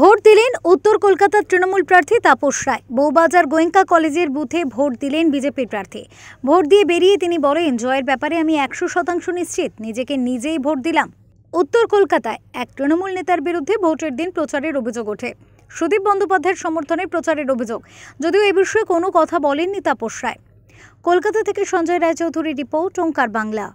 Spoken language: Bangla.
ভোট দিলেন উত্তর কলকাতার তৃণমূল প্রার্থী তাপস রায় বৌবাজার গোয়েঙ্কা কলেজের বুথে ভোট দিলেন বিজেপি প্রার্থী ভোট দিয়ে বেরিয়ে তিনি বলেন জয়ের ব্যাপারে আমি একশো শতাংশ নিশ্চিত নিজেকে নিজেই ভোট দিলাম উত্তর কলকাতায় এক তৃণমূল নেতার বিরুদ্ধে ভোটের দিন প্রচারের অভিযোগ ওঠে সুদীপ বন্দ্যোপাধ্যায়ের সমর্থনে প্রচারের অভিযোগ যদিও এ বিষয়ে কোনো কথা বলেননি তাপস রায় কলকাতা থেকে সঞ্জয় রায়চৌধুরীর রিপোর্ট ওঙ্কার বাংলা